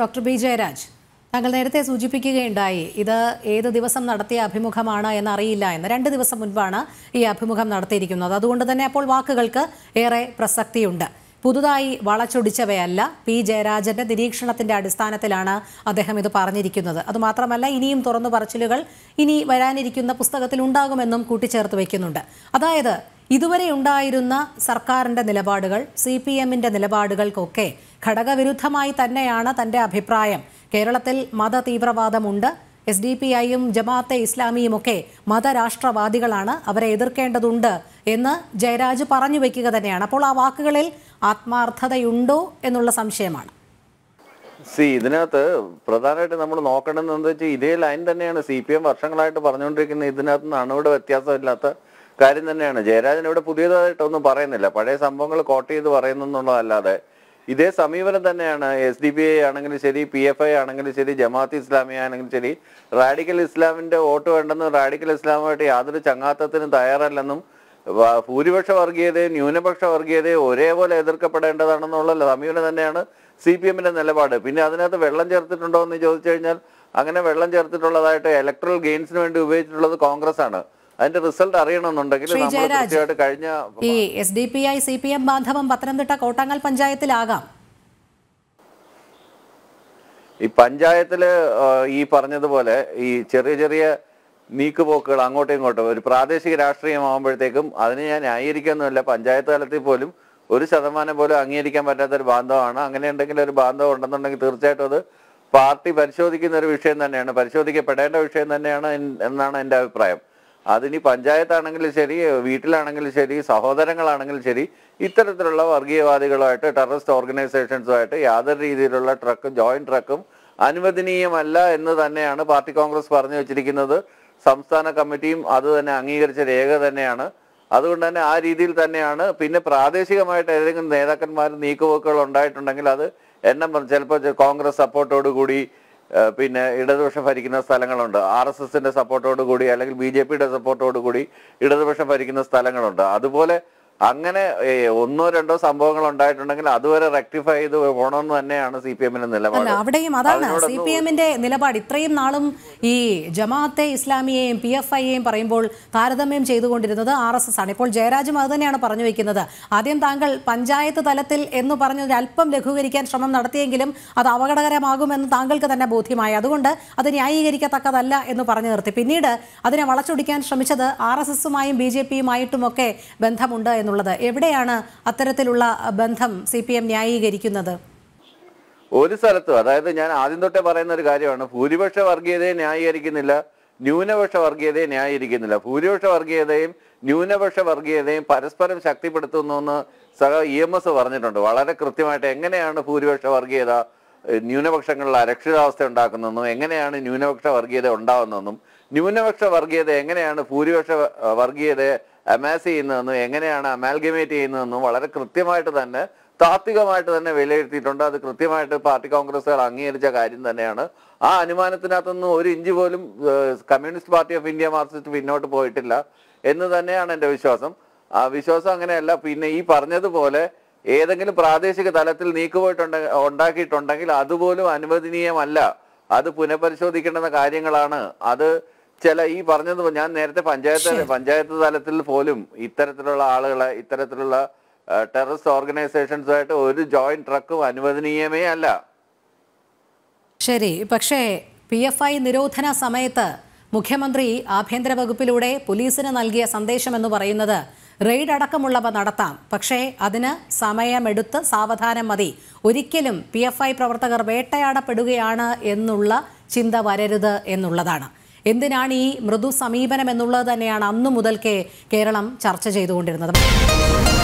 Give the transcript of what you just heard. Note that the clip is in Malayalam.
ഡോക്ടർ ബി ജയരാജ് താങ്കൾ നേരത്തെ സൂചിപ്പിക്കുകയുണ്ടായി ഇത് ഏത് ദിവസം നടത്തിയ അഭിമുഖമാണ് എന്നറിയില്ല എന്ന് രണ്ട് ദിവസം മുൻപാണ് ഈ അഭിമുഖം നടത്തിയിരിക്കുന്നത് അതുകൊണ്ട് തന്നെ അപ്പോൾ വാക്കുകൾക്ക് ഏറെ പ്രസക്തിയുണ്ട് പുതുതായി വളച്ചൊടിച്ചവയല്ല പി ജയരാജന്റെ നിരീക്ഷണത്തിന്റെ അടിസ്ഥാനത്തിലാണ് അദ്ദേഹം ഇത് പറഞ്ഞിരിക്കുന്നത് അതുമാത്രമല്ല ഇനിയും തുറന്നു പറച്ചിലുകൾ ഇനി വരാനിരിക്കുന്ന പുസ്തകത്തിൽ ഉണ്ടാകുമെന്നും കൂട്ടിച്ചേർത്ത് വയ്ക്കുന്നുണ്ട് അതായത് ഇതുവരെ ഉണ്ടായിരുന്ന സർക്കാരിന്റെ നിലപാടുകൾ സി പി എമ്മിന്റെ നിലപാടുകൾക്കൊക്കെ ഘടകവിരുദ്ധമായി തന്നെയാണ് തന്റെ അഭിപ്രായം കേരളത്തിൽ മത തീവ്രവാദമുണ്ട് എസ് ഡി പി ഐയും ജമാഅത്തെ ഇസ്ലാമിയുമൊക്കെ മതരാഷ്ട്രവാദികളാണ് അവരെ എതിർക്കേണ്ടതുണ്ട് എന്ന് ജയരാജ് പറഞ്ഞു വയ്ക്കുക തന്നെയാണ് അപ്പോൾ ആ വാക്കുകളിൽ ആത്മാർത്ഥതയുണ്ടോ എന്നുള്ള സംശയമാണ് സി ഇതിനകത്ത് പ്രധാനമായിട്ട് നമ്മൾ നോക്കണമെന്ന് വെച്ചാൽ ഇതേ ലൈൻ തന്നെയാണ് സി പി എം വർഷങ്ങളായിട്ട് പറഞ്ഞുകൊണ്ടിരിക്കുന്നത് ഇതിനകത്ത് നണുവിടെ വ്യത്യാസമില്ലാത്ത കാര്യം തന്നെയാണ് ജയരാജൻ ഇവിടെ പുതിയതായിട്ടൊന്നും പറയുന്നില്ല പഴയ സംഭവങ്ങൾ കോട്ട് ചെയ്ത് പറയുന്നുള്ളതല്ലാതെ ഇതേ സമീപനം തന്നെയാണ് എസ് ഡി ബി ഐ ആണെങ്കിലും ശരി പി എഫ് ഐ ആണെങ്കിലും ശരി ജമാഅത്ത് ഇസ്ലാമി ആണെങ്കിലും ശരി റാഡിക്കൽ ഇസ്ലാമിന്റെ വോട്ട് വേണ്ടെന്നും റാഡിക്കൽ ഇസ്ലാമുമായിട്ട് യാതൊരു ചങ്ങാത്തത്തിനും തയ്യാറല്ലെന്നും ഭൂരിപക്ഷ വർഗീയതയും ന്യൂനപക്ഷ വർഗീയതയും ഒരേപോലെ എതിർക്കപ്പെടേണ്ടതാണെന്നുള്ള സമീപനം തന്നെയാണ് സി പി എമ്മിന്റെ നിലപാട് പിന്നെ അതിനകത്ത് വെള്ളം ചേർത്തിട്ടുണ്ടോ എന്ന് ചോദിച്ചു കഴിഞ്ഞാൽ അങ്ങനെ വെള്ളം ചേർത്തിട്ടുള്ളതായിട്ട് ഇലക്ട്രൽ ഗെയിൻസിന് വേണ്ടി ഉപയോഗിച്ചിട്ടുള്ളത് കോൺഗ്രസ് ആണ് അതിന്റെ റിസൾട്ട് അറിയണമെന്നുണ്ടെങ്കിൽ കഴിഞ്ഞ ഈ S D P I C P M ബാന്ധവം പത്തനംതിട്ട കോട്ടാങ്ങൽ പഞ്ചായത്തിലാകാം ഈ പഞ്ചായത്തിൽ ഈ പറഞ്ഞതുപോലെ ഈ ചെറിയ ചെറിയ നീക്കുപോക്കുകൾ അങ്ങോട്ടും ഇങ്ങോട്ടും ഒരു പ്രാദേശിക രാഷ്ട്രീയമാകുമ്പോഴത്തേക്കും അതിനെ ഞാൻ ന്യായീകരിക്കുന്നില്ല പഞ്ചായത്ത് തലത്തിൽ പോലും ഒരു ശതമാനം പോലും അംഗീകരിക്കാൻ പറ്റാത്ത ഒരു ബാന്ധവമാണ് അങ്ങനെ ഉണ്ടെങ്കിൽ ഒരു ബാന്ധവം ഉണ്ടെന്നുണ്ടെങ്കിൽ തീർച്ചയായിട്ടും അത് പാർട്ടി പരിശോധിക്കുന്ന ഒരു വിഷയം തന്നെയാണ് പരിശോധിക്കപ്പെടേണ്ട വിഷയം തന്നെയാണ് എന്നാണ് എൻ്റെ അഭിപ്രായം അതിനി പഞ്ചായത്താണെങ്കിലും ശരി വീട്ടിലാണെങ്കിലും ശരി സഹോദരങ്ങളാണെങ്കിലും ശരി ഇത്തരത്തിലുള്ള വർഗീയവാദികളുമായിട്ട് ടെററിസ്റ്റ് ഓർഗനൈസേഷൻസുമായിട്ട് യാതൊരു രീതിയിലുള്ള ട്രക്കും ജോയിന്റ് ട്രക്കും അനുവദനീയമല്ല എന്ന് തന്നെയാണ് പാർട്ടി കോൺഗ്രസ് പറഞ്ഞു വെച്ചിരിക്കുന്നത് സംസ്ഥാന കമ്മിറ്റിയും അത് തന്നെ അംഗീകരിച്ച രേഖ തന്നെയാണ് അതുകൊണ്ട് തന്നെ ആ രീതിയിൽ തന്നെയാണ് പിന്നെ പ്രാദേശികമായിട്ട് ഏതെങ്കിലും നേതാക്കന്മാർ നീക്കുപോക്കുകൾ ഉണ്ടായിട്ടുണ്ടെങ്കിൽ അത് എണ്ണം ചിലപ്പോൾ കോൺഗ്രസ് സപ്പോർട്ടോടുകൂടി പിന്നെ ഇടതുപക്ഷം ഭരിക്കുന്ന സ്ഥലങ്ങളുണ്ട് ആർ എസ് എസിന്റെ സപ്പോർട്ടോടുകൂടി അല്ലെങ്കിൽ ബി ജെ പിയുടെ സപ്പോർട്ടോടുകൂടി ഇടതുപക്ഷം ഭരിക്കുന്ന സ്ഥലങ്ങളുണ്ട് അതുപോലെ അങ്ങനെ ഒന്നോ രണ്ടോ സംഭവങ്ങൾ ഉണ്ടായിട്ടുണ്ടെങ്കിൽ അതുവരെ റെക്ടിഫൈ ചെയ്ത് പോകണമെന്ന് തന്നെയാണ് സി പി എമ്മിന്റെ നിലപാട് അവിടെയും അതാണ് സി പി എമ്മിന്റെ നിലപാട് ഇത്രയും നാളും ഈ ജമാഅത്തെ ഇസ്ലാമിയെയും പി എഫ് ഐയെയും പറയുമ്പോൾ താരതമ്യം ചെയ്തുകൊണ്ടിരുന്നത് ആർ എസ് എസ് ആണ് ഇപ്പോൾ ജയരാജും അത് തന്നെയാണ് പറഞ്ഞു വെക്കുന്നത് ആദ്യം താങ്കൾ പഞ്ചായത്ത് തലത്തിൽ എന്ന് പറഞ്ഞതിന് അല്പം ലഘൂകരിക്കാൻ ശ്രമം നടത്തിയെങ്കിലും അത് അപകടകരമാകുമെന്ന് താങ്കൾക്ക് തന്നെ ബോധ്യമായി അതുകൊണ്ട് അത് ന്യായീകരിക്കത്തക്കതല്ല എന്ന് പറഞ്ഞു നിർത്തി പിന്നീട് അതിനെ വളച്ചൊടിക്കാൻ ശ്രമിച്ചത് ആർ എസ് എസുമായും ബി ജെ പിയുമായിട്ടുമൊക്കെ ബന്ധമുണ്ട് എന്നുള്ളത് എവിടെയാണ് അത്തരത്തിലുള്ള ബന്ധം സി പി എം ന്യായീകരിക്കുന്നത് ഒരു സ്ഥലത്തും അതായത് ഞാൻ ആദ്യം തൊട്ടേ പറയുന്ന ഒരു കാര്യമാണ് ഭൂരിപക്ഷ വർഗീയതയെ ന്യായീകരിക്കുന്നില്ല ന്യൂനപക്ഷ വർഗീയതയെ ന്യായീകരിക്കുന്നില്ല ഭൂരിപക്ഷ വർഗീയതയും ന്യൂനപക്ഷ വർഗീയതയും പരസ്പരം ശക്തിപ്പെടുത്തുന്നു എന്ന് സഹ ഇ എം എസ് പറഞ്ഞിട്ടുണ്ട് വളരെ കൃത്യമായിട്ട് എങ്ങനെയാണ് ഭൂരിപക്ഷ വർഗീയത ന്യൂനപക്ഷങ്ങളിൽ അരക്ഷിതാവസ്ഥ ഉണ്ടാക്കുന്നതെന്നും എങ്ങനെയാണ് ന്യൂനപക്ഷ വർഗീയത ഉണ്ടാകുന്നതെന്നും ന്യൂനപക്ഷ വർഗീയത എങ്ങനെയാണ് ഭൂരിപക്ഷ വർഗീയതയെ അമാസ് ചെയ്യുന്നതെന്നും എങ്ങനെയാണ് അമാൽഗമേറ്റ് ചെയ്യുന്നതെന്നും വളരെ കൃത്യമായിട്ട് തന്നെ താത്വികമായിട്ട് തന്നെ വിലയിരുത്തിയിട്ടുണ്ട് അത് കൃത്യമായിട്ട് പാർട്ടി കോൺഗ്രസുകൾ അംഗീകരിച്ച കാര്യം തന്നെയാണ് ആ അനുമാനത്തിനകത്തൊന്നും ഒരു ഇഞ്ച് പോലും communist party of India marxist പിന്നോട്ട് പോയിട്ടില്ല എന്ന് തന്നെയാണ് എൻ്റെ വിശ്വാസം ആ വിശ്വാസം അങ്ങനെയല്ല പിന്നെ ഈ പറഞ്ഞതുപോലെ ഏതെങ്കിലും പ്രാദേശിക തലത്തിൽ നീക്കുപോയിട്ടുണ്ട് ഉണ്ടാക്കിയിട്ടുണ്ടെങ്കിൽ അതുപോലും അനുവദനീയമല്ല അത് പുനഃപരിശോധിക്കേണ്ടുന്ന കാര്യങ്ങളാണ് അത് ചില ഈ പറഞ്ഞത് ഞാൻ നേരത്തെ പഞ്ചായത്ത് പഞ്ചായത്ത് തലത്തിൽ പോലും ഇത്തരത്തിലുള്ള ആളുകളെ ഇത്തരത്തിലുള്ള ടെററിസ്റ്റ് ഓർഗനൈസേഷൻസുമായിട്ട് ഒരു ജോയിന്റ് ട്രക്കും അനുവദനീയമേ അല്ല ശരി പക്ഷേ പി എഫ് ഐ നിരോധന സമയത്ത് മുഖ്യമന്ത്രി ആഭ്യന്തര വകുപ്പിലൂടെ പോലീസിന് നൽകിയ സന്ദേശം എന്ന് പറയുന്നത് റെയ്ഡ് അടക്കമുള്ളവ നടത്താം പക്ഷേ അതിന് സമയമെടുത്ത് സാവധാനം മതി ഒരിക്കലും പി പ്രവർത്തകർ വേട്ടയാടപ്പെടുകയാണ് എന്നുള്ള ചിന്ത വരരുത് എന്നുള്ളതാണ് എന്തിനാണ് ഈ മൃദു സമീപനം എന്നുള്ളത് തന്നെയാണ് അന്നു മുതൽക്കേ കേരളം ചർച്ച ചെയ്തുകൊണ്ടിരുന്നത്